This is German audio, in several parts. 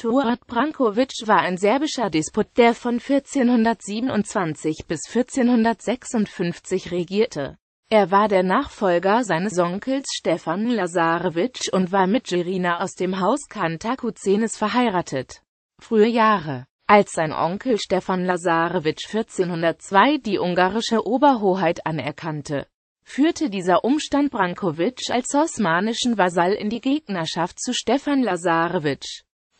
Turat Brankovic war ein serbischer Despot, der von 1427 bis 1456 regierte. Er war der Nachfolger seines Onkels Stefan Lazarevic und war mit Jirina aus dem Haus Kantakuzenes verheiratet. Frühe Jahre als sein Onkel Stefan Lazarevic 1402 die ungarische Oberhoheit anerkannte, führte dieser Umstand Brankovic als osmanischen Vasall in die Gegnerschaft zu Stefan Lazarevic.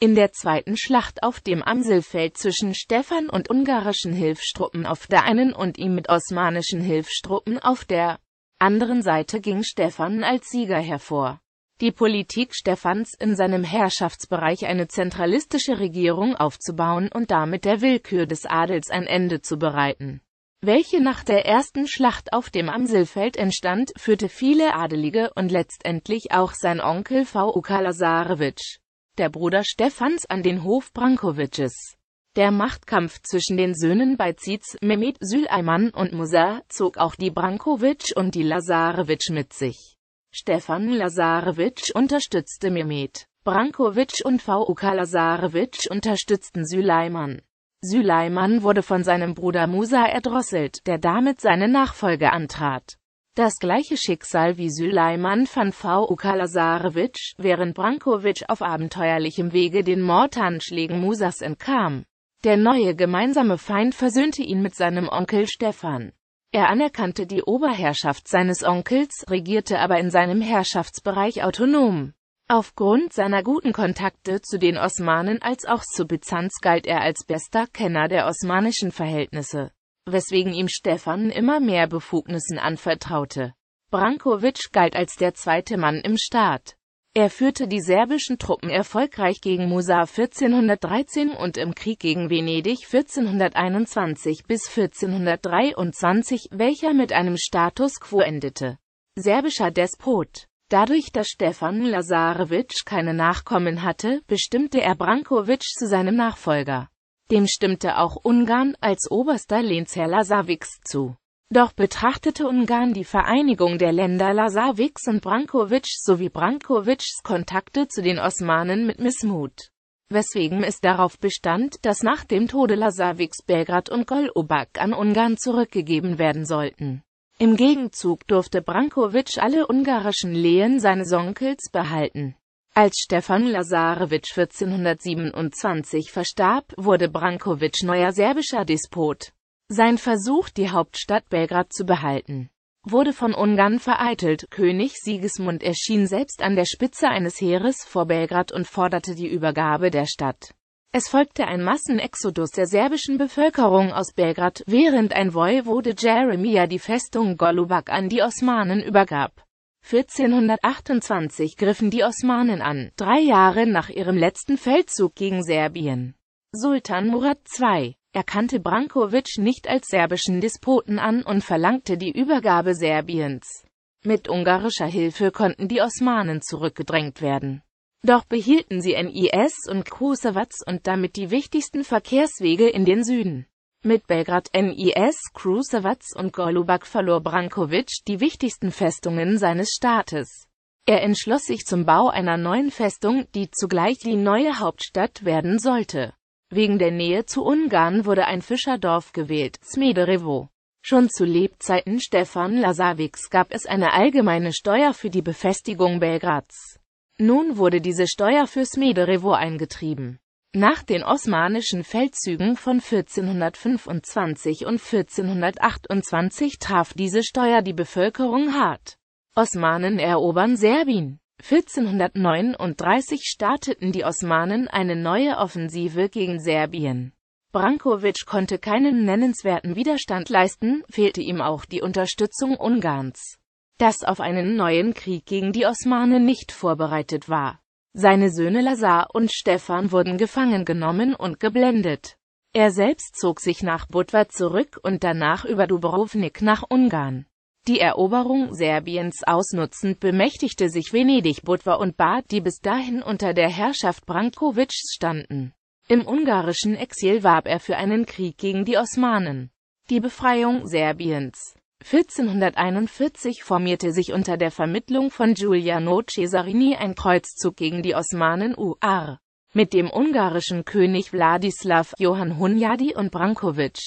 In der zweiten Schlacht auf dem Amselfeld zwischen Stefan und ungarischen Hilfstruppen auf der einen und ihm mit osmanischen Hilfstruppen auf der anderen Seite ging Stefan als Sieger hervor. Die Politik Stefans in seinem Herrschaftsbereich eine zentralistische Regierung aufzubauen und damit der Willkür des Adels ein Ende zu bereiten, welche nach der ersten Schlacht auf dem Amselfeld entstand, führte viele Adelige und letztendlich auch sein Onkel V. Ukalasarewitsch der Bruder Stefans an den Hof Brankovices. Der Machtkampf zwischen den Söhnen bei Beiziz, Mehmet Süleiman und Musa zog auch die Brankovic und die Lazarevich mit sich. Stefan Lazarevich unterstützte Mehmet. Brankovic und VUK Lazarevich unterstützten Süleiman. Süleiman wurde von seinem Bruder Musa erdrosselt, der damit seine Nachfolge antrat das gleiche Schicksal wie Süleyman van V. Ukalasarevich, während Brankovic auf abenteuerlichem Wege den Mordanschlägen Musas entkam. Der neue gemeinsame Feind versöhnte ihn mit seinem Onkel Stefan. Er anerkannte die Oberherrschaft seines Onkels, regierte aber in seinem Herrschaftsbereich autonom. Aufgrund seiner guten Kontakte zu den Osmanen als auch zu Byzanz galt er als bester Kenner der osmanischen Verhältnisse weswegen ihm Stefan immer mehr Befugnissen anvertraute. Brankovic galt als der zweite Mann im Staat. Er führte die serbischen Truppen erfolgreich gegen Musa 1413 und im Krieg gegen Venedig 1421 bis 1423, welcher mit einem Status quo endete. Serbischer Despot Dadurch, dass Stefan Lazarevic keine Nachkommen hatte, bestimmte er Brankovic zu seinem Nachfolger. Dem stimmte auch Ungarn als oberster Lehnsherr Lasawiks zu. Doch betrachtete Ungarn die Vereinigung der Länder Lasawiks und Brankovic sowie Brankovics Kontakte zu den Osmanen mit Missmut, weswegen es darauf bestand, dass nach dem Tode Lasawiks Belgrad und Golubak an Ungarn zurückgegeben werden sollten. Im Gegenzug durfte Brankovic alle ungarischen Lehen seines Onkels behalten. Als Stefan Lazarevic 1427 verstarb, wurde Brankovic neuer serbischer Despot. Sein Versuch, die Hauptstadt Belgrad zu behalten, wurde von Ungarn vereitelt. König Sigismund erschien selbst an der Spitze eines Heeres vor Belgrad und forderte die Übergabe der Stadt. Es folgte ein Massenexodus der serbischen Bevölkerung aus Belgrad, während ein Vojvode Jeremia die Festung Golubak an die Osmanen übergab. 1428 griffen die Osmanen an, drei Jahre nach ihrem letzten Feldzug gegen Serbien. Sultan Murat II. erkannte Brankovic nicht als serbischen Despoten an und verlangte die Übergabe Serbiens. Mit ungarischer Hilfe konnten die Osmanen zurückgedrängt werden. Doch behielten sie NIS und Kusewatz und damit die wichtigsten Verkehrswege in den Süden. Mit Belgrad MIS, Krusevac und Golubak verlor Brankovic die wichtigsten Festungen seines Staates. Er entschloss sich zum Bau einer neuen Festung, die zugleich die neue Hauptstadt werden sollte. Wegen der Nähe zu Ungarn wurde ein Fischerdorf gewählt, Smederevo. Schon zu Lebzeiten Stefan Lasavics gab es eine allgemeine Steuer für die Befestigung Belgrads. Nun wurde diese Steuer für Smederevo eingetrieben. Nach den osmanischen Feldzügen von 1425 und 1428 traf diese Steuer die Bevölkerung hart. Osmanen erobern Serbien. 1439 starteten die Osmanen eine neue Offensive gegen Serbien. Brankovic konnte keinen nennenswerten Widerstand leisten, fehlte ihm auch die Unterstützung Ungarns, das auf einen neuen Krieg gegen die Osmanen nicht vorbereitet war. Seine Söhne Lazar und Stefan wurden gefangen genommen und geblendet. Er selbst zog sich nach Budva zurück und danach über Dubrovnik nach Ungarn. Die Eroberung Serbiens ausnutzend bemächtigte sich Venedig Budva und Bad, die bis dahin unter der Herrschaft Brankovic standen. Im ungarischen Exil warb er für einen Krieg gegen die Osmanen. Die Befreiung Serbiens 1441 formierte sich unter der Vermittlung von Giuliano Cesarini ein Kreuzzug gegen die Osmanen UR mit dem ungarischen König Wladislaw Johann Hunyadi und Brankovic.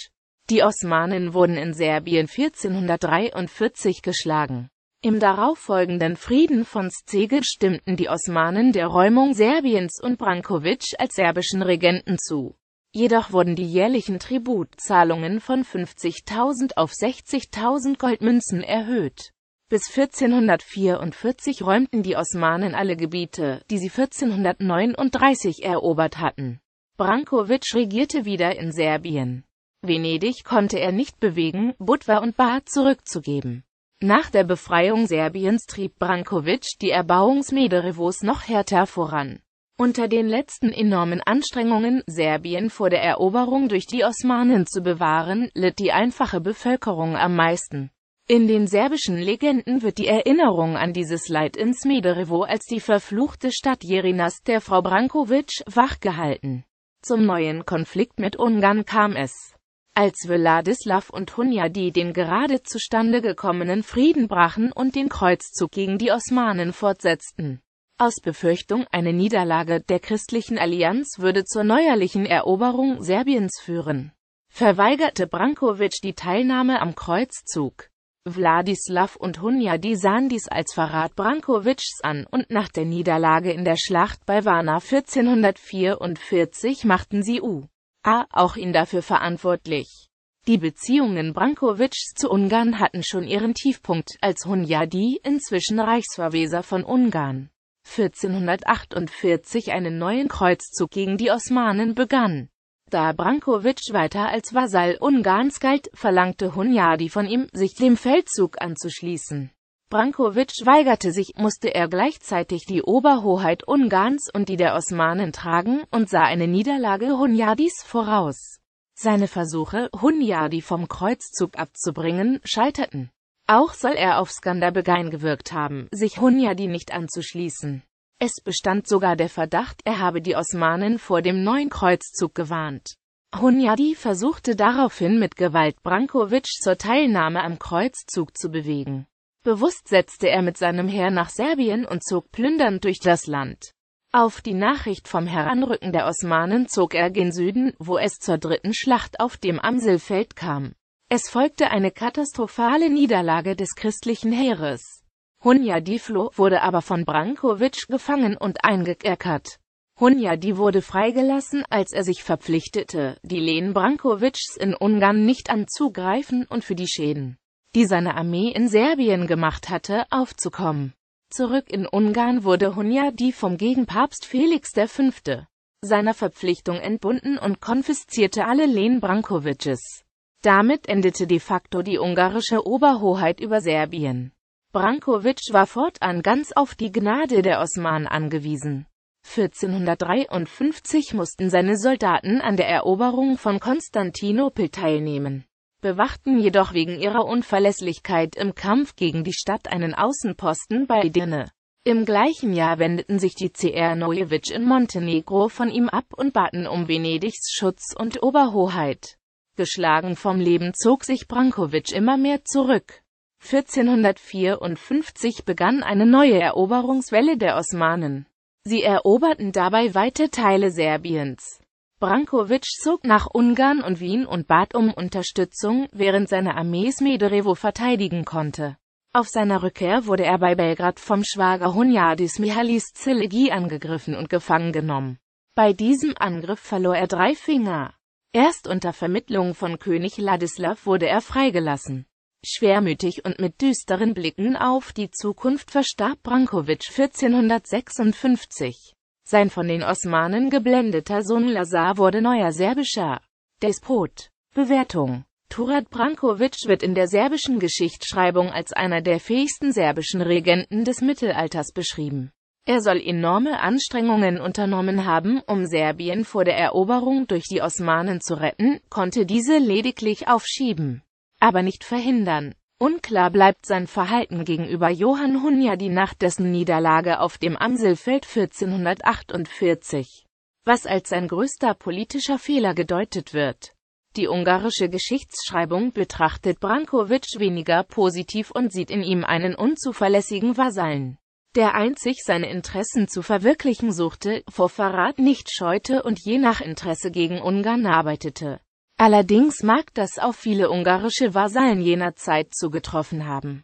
Die Osmanen wurden in Serbien 1443 geschlagen. Im darauffolgenden Frieden von Szeged stimmten die Osmanen der Räumung Serbiens und Brankovic als serbischen Regenten zu. Jedoch wurden die jährlichen Tributzahlungen von 50.000 auf 60.000 Goldmünzen erhöht. Bis 1444 räumten die Osmanen alle Gebiete, die sie 1439 erobert hatten. Brankovic regierte wieder in Serbien. Venedig konnte er nicht bewegen, Budva und Bar zurückzugeben. Nach der Befreiung Serbiens trieb Brankovic die Erbauungsmederevos noch härter voran. Unter den letzten enormen Anstrengungen, Serbien vor der Eroberung durch die Osmanen zu bewahren, litt die einfache Bevölkerung am meisten. In den serbischen Legenden wird die Erinnerung an dieses Leid in Smederevo als die verfluchte Stadt Jerinas der Frau Brankovic wachgehalten. Zum neuen Konflikt mit Ungarn kam es. Als Wladislav und Hunyadi den gerade zustande gekommenen Frieden brachen und den Kreuzzug gegen die Osmanen fortsetzten, aus Befürchtung, eine Niederlage der christlichen Allianz würde zur neuerlichen Eroberung Serbiens führen, verweigerte Brankovic die Teilnahme am Kreuzzug. Wladislav und Hunyadi sahen dies als Verrat Brankovics an und nach der Niederlage in der Schlacht bei Varna 1444 machten sie U.A. auch ihn dafür verantwortlich. Die Beziehungen Brankovics zu Ungarn hatten schon ihren Tiefpunkt, als Hunyadi, inzwischen Reichsverweser von Ungarn, 1448 einen neuen Kreuzzug gegen die Osmanen begann. Da Brankovic weiter als Vasall Ungarns galt, verlangte Hunyadi von ihm, sich dem Feldzug anzuschließen. Brankovic weigerte sich, musste er gleichzeitig die Oberhoheit Ungarns und die der Osmanen tragen und sah eine Niederlage Hunyadis voraus. Seine Versuche, Hunyadi vom Kreuzzug abzubringen, scheiterten. Auch soll er auf Skanderbegein gewirkt haben, sich Hunyadi nicht anzuschließen. Es bestand sogar der Verdacht, er habe die Osmanen vor dem neuen Kreuzzug gewarnt. Hunyadi versuchte daraufhin mit Gewalt Brankovic zur Teilnahme am Kreuzzug zu bewegen. Bewusst setzte er mit seinem Heer nach Serbien und zog plündernd durch das Land. Auf die Nachricht vom Heranrücken der Osmanen zog er gen Süden, wo es zur dritten Schlacht auf dem Amselfeld kam. Es folgte eine katastrophale Niederlage des christlichen Heeres. Hunyadi-Flo wurde aber von Brankovic gefangen und eingekerkert. Di wurde freigelassen, als er sich verpflichtete, die Lehen Brankovics in Ungarn nicht anzugreifen und für die Schäden, die seine Armee in Serbien gemacht hatte, aufzukommen. Zurück in Ungarn wurde Di vom Gegenpapst Felix V. seiner Verpflichtung entbunden und konfiszierte alle Lehen Brankovics. Damit endete de facto die ungarische Oberhoheit über Serbien. Brankovic war fortan ganz auf die Gnade der Osmanen angewiesen. 1453 mussten seine Soldaten an der Eroberung von Konstantinopel teilnehmen, bewachten jedoch wegen ihrer Unverlässlichkeit im Kampf gegen die Stadt einen Außenposten bei Dine. Im gleichen Jahr wendeten sich die CR Nojevic in Montenegro von ihm ab und baten um Venedigs Schutz und Oberhoheit. Geschlagen vom Leben zog sich Brankovic immer mehr zurück. 1454 begann eine neue Eroberungswelle der Osmanen. Sie eroberten dabei weite Teile Serbiens. Brankovic zog nach Ungarn und Wien und bat um Unterstützung, während seine Armee Smederevo verteidigen konnte. Auf seiner Rückkehr wurde er bei Belgrad vom Schwager Hunjadis Mihalis Zilegi angegriffen und gefangen genommen. Bei diesem Angriff verlor er drei Finger. Erst unter Vermittlung von König Ladislav wurde er freigelassen. Schwermütig und mit düsteren Blicken auf die Zukunft verstarb Brankovic 1456. Sein von den Osmanen geblendeter Sohn Lazar wurde neuer serbischer Despot. Bewertung Turat Brankovic wird in der serbischen Geschichtsschreibung als einer der fähigsten serbischen Regenten des Mittelalters beschrieben. Er soll enorme Anstrengungen unternommen haben, um Serbien vor der Eroberung durch die Osmanen zu retten, konnte diese lediglich aufschieben, aber nicht verhindern. Unklar bleibt sein Verhalten gegenüber Johann Hunja die Nacht dessen Niederlage auf dem Amselfeld 1448, was als sein größter politischer Fehler gedeutet wird. Die ungarische Geschichtsschreibung betrachtet Brankovic weniger positiv und sieht in ihm einen unzuverlässigen Vasallen der einzig seine Interessen zu verwirklichen suchte, vor Verrat nicht scheute und je nach Interesse gegen Ungarn arbeitete. Allerdings mag das auf viele ungarische Vasallen jener Zeit zugetroffen haben.